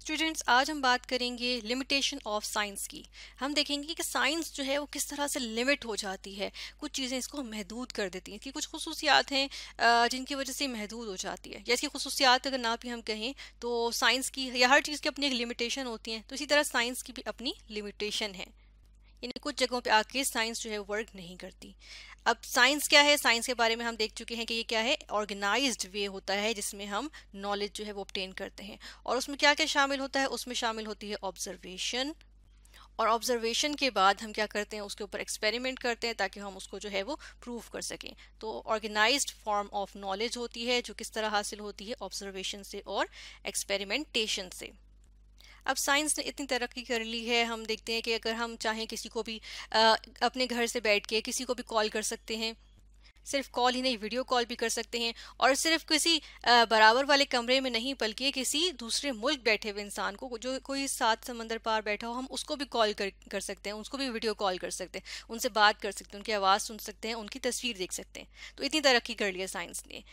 students आज हम बात करेंगे लिमिटेशन ऑफ साइंस की हम देखेंगे कि साइंस जो है वो किस तरह से लिमिट हो जाती है कुछ चीज़ें इसको महदूद कर देती हैं इसकी कुछ खसूसियात हैं जिनकी वजह से महदूद हो जाती है या इसकी खसूसियात अगर ना भी हम कहें तो साइंस की या हर चीज़ की अपनी एक लिमिटेशन होती हैं तो इसी तरह साइंस की भी अपनी लिमिटेशन है यानी कुछ जगहों पे आके साइंस जो है वर्क नहीं करती अब साइंस क्या है साइंस के बारे में हम देख चुके हैं कि ये क्या है ऑर्गेनाइज्ड वे होता है जिसमें हम नॉलेज जो है वो ऑप्टेन करते हैं और उसमें क्या क्या शामिल होता है उसमें शामिल होती है ऑब्जर्वेशन और ऑब्जर्वेशन के बाद हम क्या करते हैं उसके ऊपर एक्सपेरिमेंट करते हैं ताकि हम उसको जो है वो प्रूव कर सकें तो ऑर्गेनाइज्ड फॉर्म ऑफ नॉलेज होती है जो किस तरह हासिल होती है ऑब्जर्वेशन से और एक्सपेरिमेंटेशन से अब साइंस ने इतनी तरक्की कर ली है हम देखते हैं कि अगर हम चाहें किसी को भी आ, अपने घर से बैठ के किसी को भी कॉल कर सकते हैं सिर्फ कॉल ही नहीं वीडियो कॉल भी कर सकते हैं और सिर्फ किसी बराबर वाले कमरे में नहीं बल्कि किसी दूसरे मुल्क बैठे हुए इंसान को जो कोई सात समंदर पार बैठा हो हम उसको भी कॉल कर कर सकते हैं उसको भी वीडियो कॉल कर सकते हैं उनसे बात कर सकते हैं उनकी आवाज़ सुन सकते हैं उनकी तस्वीर देख सकते हैं तो इतनी तरक्की कर ली है साइंस ने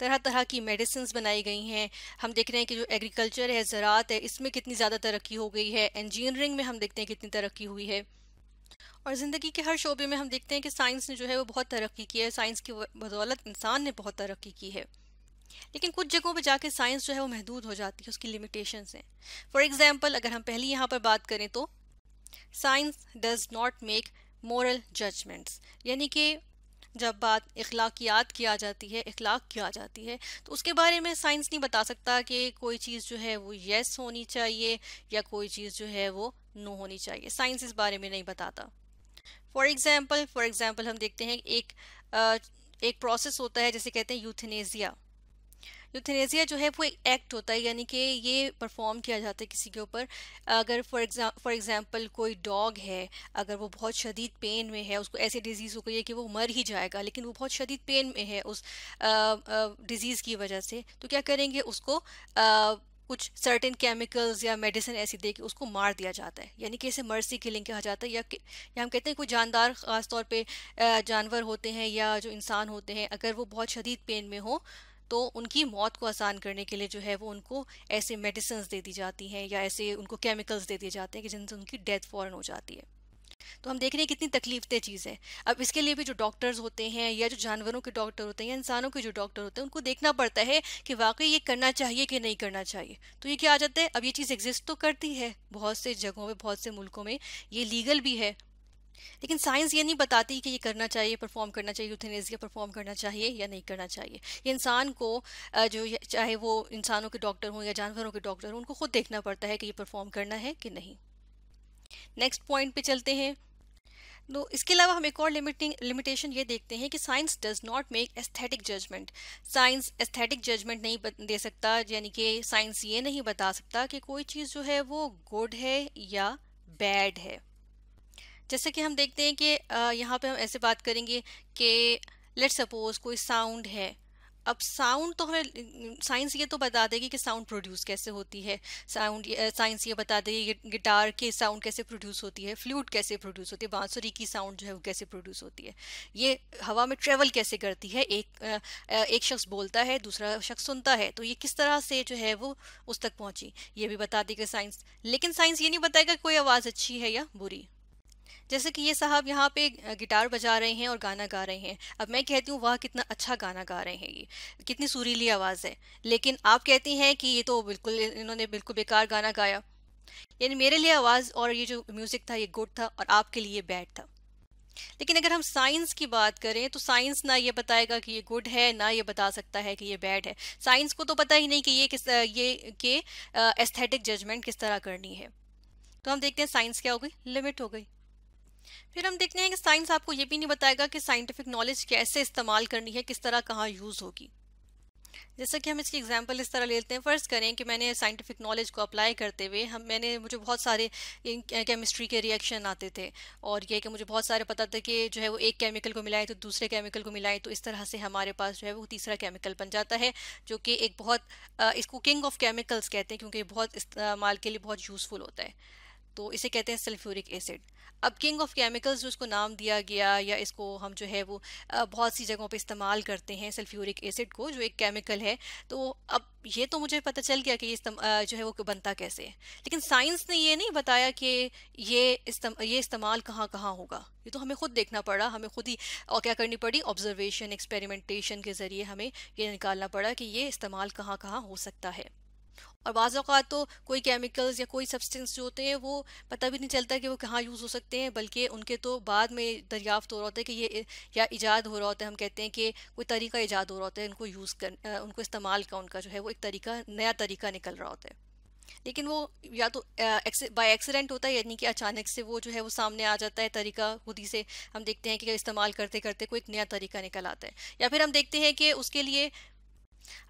तरह तरह की मेडिसिन बनाई गई हैं हम देख रहे हैं कि जो एग्रीकल्चर है ज़रात है इसमें कितनी ज़्यादा तरक्की हो गई है इंजीनियरिंग में हम देखते हैं कितनी तरक्की हुई है और ज़िंदगी के हर शोबे में हम देखते हैं कि साइंस ने जो है वो बहुत तरक्की की है साइंस की बदौलत इंसान ने बहुत तरक्की की है लेकिन कुछ जगहों पर जाके साइंस जो है वो महदूद हो जाती है उसकी लिमिटेशन हैं फॉर एग्ज़ाम्पल अगर हम पहली यहाँ पर बात करें तो science does not make moral judgments यानी कि जब बात अखलाकियात की आ जाती है अखलाक की आ जाती है तो उसके बारे में साइंस नहीं बता सकता कि कोई चीज़ जो है वो येस होनी चाहिए या कोई चीज़ जो है वो नो होनी चाहिए साइंस इस बारे में नहीं बताता फॉर एग्ज़ाम्पल फॉर एग्ज़ाम्पल हम देखते हैं एक एक प्रोसेस होता है जैसे कहते हैं यूथनेजिया थेनेजिया जो है वो एक एक्ट होता है यानी कि ये परफॉर्म किया जाता है किसी के ऊपर अगर फॉर एग्जाम फॉर एग्ज़ाम्पल कोई डॉग है अगर वो बहुत शदीद पेन में है उसको ऐसी डिजीज़ हो गई है कि वो मर ही जाएगा लेकिन वो बहुत शदीद पेन में है उस डिज़ीज़ की वजह से तो क्या करेंगे उसको आ, कुछ सर्टेन केमिकल्स या मेडिसिन ऐसी दे के उसको मार दिया जाता है यानी कि इसे मर्सी किलिंग कहा जाता है या, या हम कहते हैं कोई जानदार ख़ास तौर पे जानवर होते हैं या जो इंसान होते हैं अगर वो बहुत शदीद पेन में हो तो उनकी मौत को आसान करने के लिए जो है वो उनको ऐसे मेडिसिन दे दी जाती हैं या ऐसे उनको केमिकल्स दे दिए जाते हैं कि जिनसे उनकी डेथ फ़ौरन हो जाती है तो हम देख रहे हैं कितनी तकलीफ दे चीज़ है अब इसके लिए भी जो डॉक्टर्स होते हैं या जो जानवरों के डॉक्टर होते हैं या इंसानों के जो डॉक्टर होते हैं उनको देखना पड़ता है कि वाकई ये करना चाहिए कि नहीं करना चाहिए तो ये क्या आ जाता है अब ये चीज़ एग्जिस्ट तो करती है बहुत से जगहों में बहुत से मुल्कों में ये लीगल भी है लेकिन साइंस ये नहीं बताती कि ये करना चाहिए परफॉर्म करना चाहिए यूथेनेजिया परफॉर्म करना चाहिए या नहीं करना चाहिए ये इंसान को जो चाहे वो इंसानों के डॉक्टर हों या जानवरों के डॉक्टर हों उनको खुद देखना पड़ता है कि ये परफॉर्म करना है कि नहीं नेक्स्ट पॉइंट पे चलते हैं तो इसके अलावा हम एक और लिमिटिंग लिमिटेशन ये देखते हैं कि science does not make aesthetic judgment science aesthetic judgment नहीं दे सकता यानी कि साइंस ये नहीं बता सकता कि कोई चीज़ जो है वो गुड है या बैड है जैसे कि हम देखते हैं कि यहाँ पे हम ऐसे बात करेंगे कि लेट सपोज कोई साउंड है अब साउंड तो हमें साइंस ये तो बता देगी कि साउंड प्रोड्यूस कैसे होती है साउंड साइंस ये बता देगी गिटार के साउंड कैसे प्रोड्यूस होती है फ्लूट कैसे प्रोड्यूस होती है बांसुरी की साउंड जो है वो कैसे प्रोड्यूस होती है ये हवा में ट्रेवल कैसे करती है एक एक शख्स बोलता है दूसरा शख्स सुनता है तो ये किस तरह से जो है वो उस तक पहुँची ये भी बता देगा साइंस लेकिन साइंस ये नहीं बताएगा कोई आवाज़ अच्छी है या बुरी जैसे कि ये साहब यहाँ पे गिटार बजा रहे हैं और गाना गा रहे हैं अब मैं कहती हूँ वाह कितना अच्छा गाना गा रहे हैं ये कितनी सुरीली आवाज़ है लेकिन आप कहती हैं कि ये तो बिल्कुल इन्होंने बिल्कुल बेकार गाना गाया यानी मेरे लिए आवाज़ और ये जो म्यूज़िक था ये गुड था और आपके लिए बैड था लेकिन अगर हम साइंस की बात करें तो साइंस ना ये बताएगा कि ये गुड है ना ये बता सकता है कि ये बैड है साइंस को तो पता ही नहीं कि ये किस ये के एस्थेटिक जजमेंट किस तरह करनी है तो हम देखते हैं साइंस क्या हो गई लिमिट हो गई फिर हम देखते हैं कि साइंस आपको ये भी नहीं बताएगा कि साइंटिफिक नॉलेज कैसे इस्तेमाल करनी है किस तरह कहाँ यूज़ होगी जैसा कि हम इसकी एग्जांपल इस तरह लेते हैं फ़र्ज़ करें कि मैंने साइंटिफिक नॉलेज को अप्लाई करते हुए हम मैंने मुझे बहुत सारे केमिस्ट्री के रिएक्शन आते थे और ये कि मुझे बहुत सारे पता था कि जो है वो एक केमिकल को मिलाए तो दूसरे केमिकल को मिलाए तो इस तरह से हमारे पास जो है वो तीसरा केमिकल बन जाता है जो कि एक बहुत इसको किंग ऑफ केमिकल्स कहते हैं क्योंकि बहुत इस्तेमाल के लिए बहुत यूज़फुल होता है तो इसे कहते हैं सल्फ्यूरिक एसिड अब किंग ऑफ केमिकल्स जो इसको नाम दिया गया या इसको हम जो है वो बहुत सी जगहों पे इस्तेमाल करते हैं सल्फ्यूरिक एसिड को जो एक केमिकल है तो अब ये तो मुझे पता चल गया कि ये जो है वो बनता कैसे है लेकिन साइंस ने ये नहीं बताया कि ये इस्तम, ये इस्तेमाल कहाँ कहाँ होगा ये तो हमें खुद देखना पड़ा हमें खुद ही और क्या करनी पड़ी ऑब्जर्वेशन एक्सपेरिमेंटेशन के ज़रिए हमें ये निकालना पड़ा कि ये इस्तेमाल कहाँ कहाँ हो सकता है और बाज़ तो कोई केमिकल्स या कोई सब्सटेंस जो होते हैं वो पता भी नहीं चलता कि वो कहाँ यूज़ हो सकते हैं बल्कि उनके तो बाद में दरियाफ्त हो रहा होता है कि ये या इजाद हो रहा होता है हम कहते हैं कि कोई तरीका इजाद हो रहा होता है उनको यूज़ कर उनको इस्तेमाल का उनका जो है वो एक तरीका नया तरीका निकल रहा होता है लेकिन वो या तो बाय एक्सीडेंट होता है यानी कि अचानक से वो जो है वो सामने आ जाता है तरीका खुद ही से हम देखते हैं कि इस्तेमाल करते करते कोई एक नया तरीका निकल आता है या फिर हम देखते हैं कि उसके लिए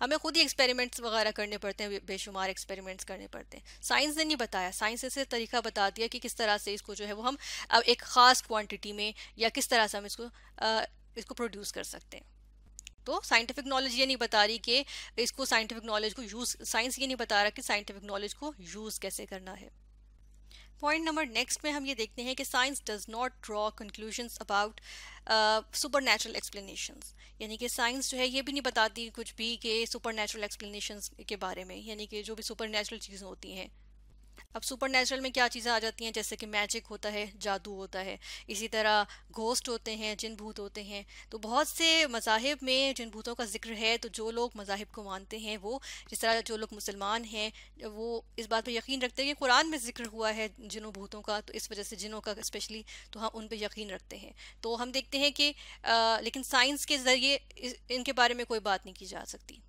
हमें खुद ही एक्सपेरिमेंट्स वगैरह करने पड़ते हैं बेशुमार एक्सपेरिमेंट्स करने पड़ते हैं साइंस ने नहीं बताया साइंस ने सिर्फ तरीका बता दिया कि किस तरह से इसको जो है वो हम एक ख़ास क्वान्टिटी में या किस तरह से हम इसको इसको प्रोड्यूस कर सकते हैं तो साइंटिफिक नॉलेज ये नहीं बता रही कि इसको साइंटिफिक नॉलेज को यूज़ साइंस ये नहीं बता रहा कि साइंटिफिक नॉलेज को यूज़ कैसे करना है पॉइंट नंबर नेक्स्ट में हम ये देखते हैं कि science does not draw conclusions about supernatural explanations यानी कि साइंस जो है ये भी नहीं बताती कुछ भी कि सुपर नेचुरल के बारे में यानी कि जो भी सुपर नेचुरल चीज़ें होती हैं अब सुपर नेचुरल में क्या चीज़ें आ जाती हैं जैसे कि मैजिक होता है जादू होता है इसी तरह घोस्ट होते हैं जिन भूत होते हैं तो बहुत से मजाहब में जिन भूतों का जिक्र है तो जो लोग मजाहब को मानते हैं वो जिस तरह जो लोग मुसलमान हैं वो इस बात पर यकीन रखते हैं कि कुरान में जिक्र हुआ है जिनों भूतों का तो इस वजह से जिनों का स्पेशली तो हम हाँ, उन पर यकीन रखते हैं तो हम देखते हैं कि आ, लेकिन साइंस के ज़रिए इनके बारे में कोई बात नहीं की जा सकती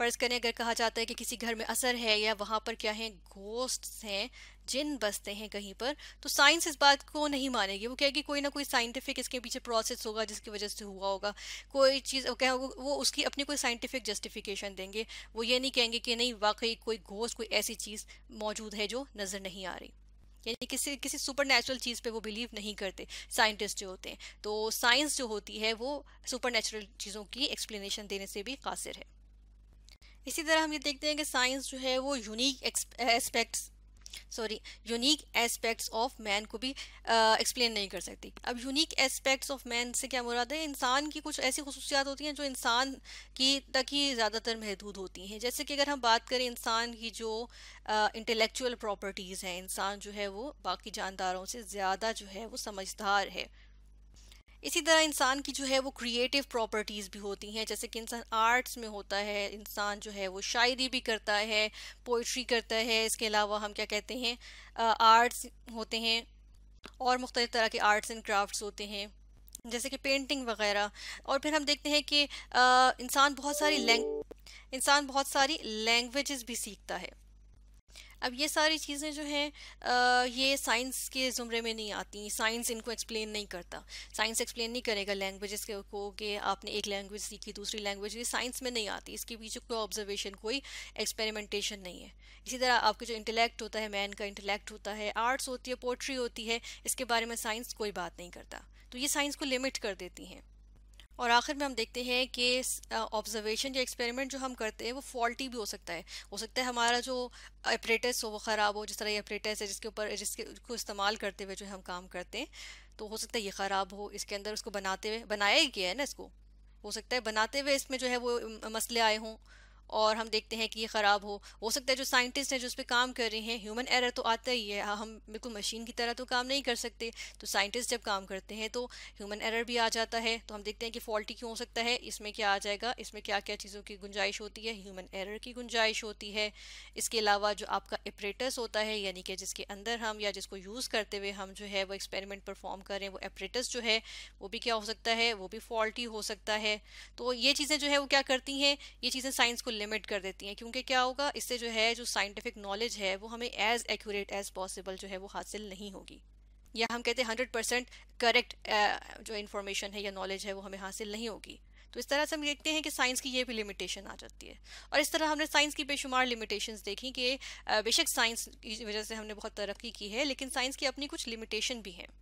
फर्ज करें अगर कहा जाता है कि किसी घर में असर है या वहाँ पर क्या है घोस्ट हैं जिन बसते हैं कहीं पर तो साइंस इस बात को नहीं मानेगी वो कहेगी कोई ना कोई साइंटिफिक इसके पीछे प्रोसेस होगा जिसकी वजह से हुआ होगा कोई चीज़ क्या वो उसकी अपनी कोई साइंटिफिक जस्टिफिकेशन देंगे वो ये नहीं कहेंगे कि नहीं वाकई कोई घोस्ट कोई ऐसी चीज़ मौजूद है जो नज़र नहीं आ रही यानी किसी किसी सुपर नेचुरल चीज़ पे वो बिलीव नहीं करते साइंटिस्ट जो होते हैं तो साइंस जो होती है वो सुपर नेचुरल चीज़ों की एक्सप्लेनेशन देने से भी कासिर है इसी तरह हम ये देखते हैं कि साइंस जो है वो unique aspects sorry unique aspects of man को भी एक्सप्लेन uh, नहीं कर सकती अब यूनिक एस्पेक्ट्स ऑफ मैन से क्या मुराद है इंसान की कुछ ऐसी खसूसियात होती हैं जो इंसान की तक ही ज़्यादातर महदूद होती हैं जैसे कि अगर हम बात करें इंसान की जो इंटेलेक्चुअल प्रॉपर्टीज़ हैं इंसान जो है वो बाकी जानदारों से ज़्यादा जो है वो समझदार है इसी तरह इंसान की जो है वो क्रिएटिव प्रॉपर्टीज़ भी होती हैं जैसे कि इंसान आर्ट्स में होता है इंसान जो है वो शायरी भी करता है पोइट्री करता है इसके अलावा हम क्या कहते हैं आर्ट्स होते हैं और मुख्तलि तरह के आर्ट्स एंड क्राफ्ट्स होते हैं जैसे कि पेंटिंग वगैरह और फिर हम देखते हैं कि इंसान बहुत सारी लैंग इंसान बहुत सारी लैंग्वेज़ भी सीखता है अब ये सारी चीज़ें जो हैं ये साइंस के ज़ुमरे में नहीं आती साइंस इनको एक्सप्लेन नहीं करता साइंस एक्सप्लेन नहीं करेगा लैंग्वेजेस के को कि आपने एक लैंग्वेज सीखी दूसरी लैंग्वेज ये साइंस में नहीं आती इसके पीछे कोई ऑब्जर्वेशन कोई एक्सपेरिमेंटेशन नहीं है इसी तरह आपके जो इंटेलेक्ट होता है मैन का इंटेलेक्ट होता है आर्ट्स होती है पोट्री होती है इसके बारे में साइंस कोई बात नहीं करता तो ये साइंस को लिमिट कर देती हैं और आखिर में हम देखते हैं कि ऑब्जर्वेशन या एक्सपेरिमेंट जो हम करते हैं वो फॉल्टी भी हो सकता है हो सकता है हमारा जो अपरेटस हो वो ख़राब हो जिस तरह ये अपरेटस है जिसके ऊपर जिसके को इस्तेमाल करते हुए जो हम काम करते हैं तो हो सकता है ये ख़राब हो इसके अंदर उसको बनाते हुए बनाया ही गया है ना इसको हो सकता है बनाते हुए इसमें जो है वो मसले आए हों और हम देखते हैं कि ये ख़राब हो हो सकता है जो साइंटिस्ट हैं जो उस पर काम कर रहे हैं ह्यूमन एरर तो आता ही है हाँ, हम बिल्कुल मशीन की तरह तो काम नहीं कर सकते तो साइंटिस्ट जब काम करते हैं तो ह्यूमन एरर भी आ जाता है तो हम देखते हैं कि फॉल्टी क्यों हो सकता है इसमें क्या आ जाएगा इसमें क्या क्या चीज़ों की गुंजाइश होती है ह्यूमन एरर की गुंजाइश होती है इसके अलावा जो आपका एपरेटस होता है यानी कि जिसके अंदर हम या जिसको यूज़ करते हुए हम जो है वो एक्सपेरिमेंट परफॉर्म करें वो एपरेटस जो है वो भी क्या हो सकता है वो भी फॉल्टी हो सकता है तो ये चीज़ें जो है वो क्या करती हैं ये चीज़ें साइंस को लिमिट कर देती हैं क्योंकि क्या होगा इससे जो है जो साइंटिफिक नॉलेज है वो हमें एज एक्यूरेट एज पॉसिबल जो है वो हासिल नहीं होगी या हम कहते हैं हंड्रेड परसेंट करेक्ट जो इन्फॉर्मेशन है या नॉलेज है वो हमें हासिल नहीं होगी तो इस तरह से हम देखते हैं कि साइंस की ये भी लिमिटेशन आ जाती है और इस तरह हमने साइंस की बेशुमार लिमिटेशन देखी कि बेशक साइंस की वजह से हमने बहुत तरक्की की है लेकिन साइंस की अपनी कुछ लिमिटेशन भी हैं